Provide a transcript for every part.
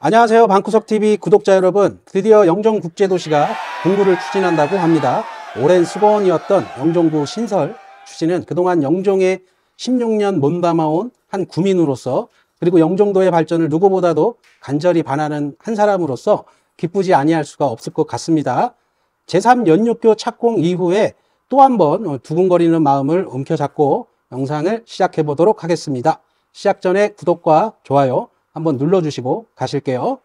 안녕하세요. 방구석TV 구독자 여러분. 드디어 영종국제도시가 공구를 추진한다고 합니다. 오랜 수건이었던 영종구 신설 추진은 그동안 영종에 16년 몸담아온 한 구민으로서 그리고 영종도의 발전을 누구보다도 간절히 반하는 한 사람으로서 기쁘지 아니할 수가 없을 것 같습니다. 제3연육교 착공 이후에 또 한번 두근거리는 마음을 움켜잡고 영상을 시작해 보도록 하겠습니다. 시작 전에 구독과 좋아요, 한번 눌러주시고 가실게요.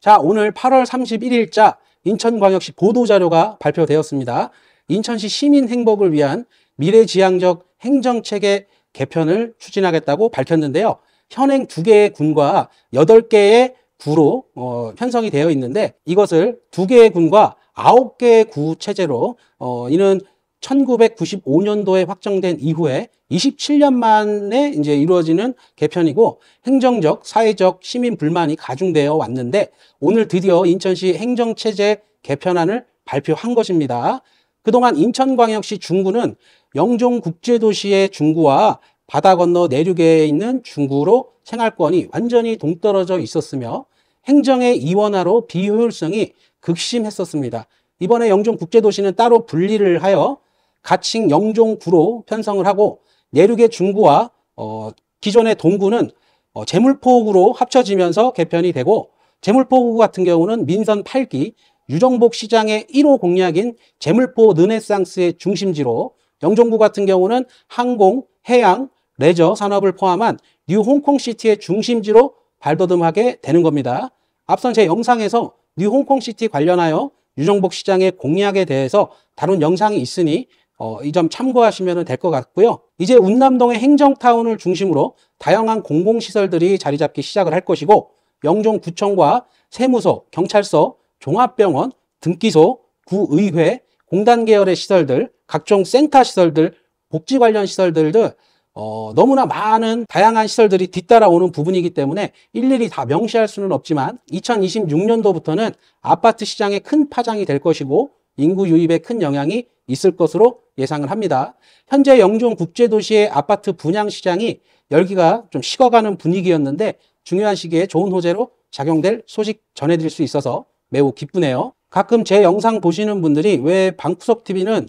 자, 오늘 8월 31일자 인천광역시 보도자료가 발표되었습니다. 인천시 시민 행복을 위한 미래지향적 행정체계 개편을 추진하겠다고 밝혔는데요. 현행 두개의 군과 여덟 개의 구로 어, 편성이 되어 있는데 이것을 두개의 군과 아홉 개의 구 체제로 어, 이는 1995년도에 확정된 이후에 27년 만에 이제 이루어지는 개편이고 행정적, 사회적, 시민 불만이 가중되어 왔는데 오늘 드디어 인천시 행정체제 개편안을 발표한 것입니다. 그동안 인천광역시 중구는 영종국제도시의 중구와 바다 건너 내륙에 있는 중구로 생활권이 완전히 동떨어져 있었으며 행정의 이원화로 비효율성이 극심했었습니다. 이번에 영종국제도시는 따로 분리를 하여 가칭 영종구로 편성을 하고 내륙의 중구와 어, 기존의 동구는 어, 재물포구로 합쳐지면서 개편이 되고 재물포구 같은 경우는 민선 8기 유정복 시장의 1호 공략인 재물포 르네상스의 중심지로 영종구 같은 경우는 항공, 해양, 레저 산업을 포함한 뉴 홍콩시티의 중심지로 발돋움하게 되는 겁니다. 앞선 제 영상에서 뉴 홍콩시티 관련하여 유정복 시장의 공략에 대해서 다룬 영상이 있으니 어, 이 점 참고하시면 될 것 같고요. 이제 운남동의 행정타운을 중심으로 다양한 공공시설들이 자리 잡기 시작을 할 것이고 영종구청과 세무소 경찰서, 종합병원, 등기소, 구의회, 공단 계열의 시설들, 각종 센터 시설들, 복지 관련 시설들 등 어, 너무나 많은 다양한 시설들이 뒤따라오는 부분이기 때문에 일일이 다 명시할 수는 없지만 2026년도부터는 아파트 시장의 큰 파장이 될 것이고 인구 유입에 큰 영향이 있을 것으로 예상을 합니다. 현재 영종 국제도시의 아파트 분양 시장이 열기가 좀 식어가는 분위기였는데 중요한 시기에 좋은 호재로 작용될 소식 전해드릴 수 있어서 매우 기쁘네요. 가끔 제 영상 보시는 분들이 왜 방구석TV는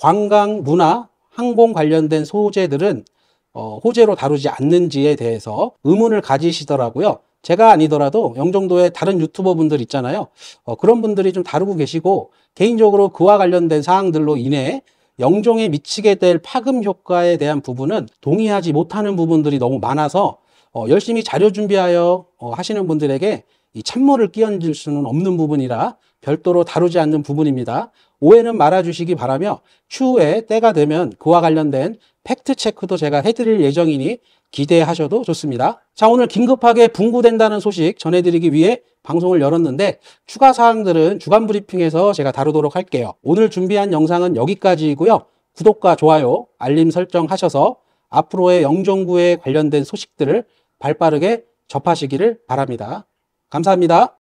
관광, 문화, 항공 관련된 소재들은 어, 호재로 다루지 않는지에 대해서 의문을 가지시더라고요. 제가 아니더라도 영종도의 다른 유튜버 분들 있잖아요. 어, 그런 분들이 좀 다루고 계시고 개인적으로 그와 관련된 사항들로 인해 영종에 미치게 될 파급 효과에 대한 부분은 동의하지 못하는 부분들이 너무 많아서 어, 열심히 자료 준비하여 어, 하시는 분들에게 이 찬물을 끼얹을 수는 없는 부분이라 별도로 다루지 않는 부분입니다. 오해는 말아주시기 바라며 추후에 때가 되면 그와 관련된 팩트체크도 제가 해드릴 예정이니 기대하셔도 좋습니다. 자 오늘 긴급하게 분구된다는 소식 전해드리기 위해 방송을 열었는데 추가 사항들은 주간 브리핑에서 제가 다루도록 할게요. 오늘 준비한 영상은 여기까지이고요. 구독과 좋아요, 알림 설정 하셔서 앞으로의 영종구에 관련된 소식들을 발빠르게 접하시기를 바랍니다. 감사합니다.